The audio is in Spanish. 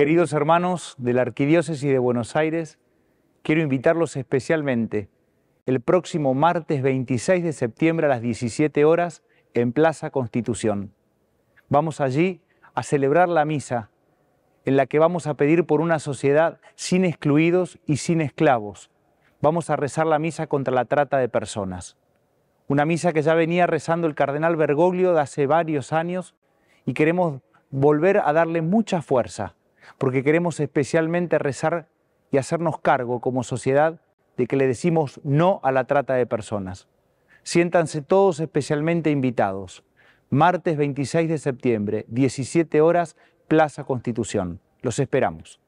Queridos hermanos de la Arquidiócesis de Buenos Aires, quiero invitarlos especialmente el próximo martes 26 de septiembre a las 17 horas en Plaza Constitución. Vamos allí a celebrar la misa en la que vamos a pedir por una sociedad sin excluidos y sin esclavos. Vamos a rezar la misa contra la trata de personas. Una misa que ya venía rezando el cardenal Bergoglio de hace varios años y queremos volver a darle mucha fuerza porque queremos especialmente rezar y hacernos cargo como sociedad de que le decimos no a la trata de personas. Siéntanse todos especialmente invitados. Martes 26 de septiembre, 17 horas, Plaza Constitución. Los esperamos.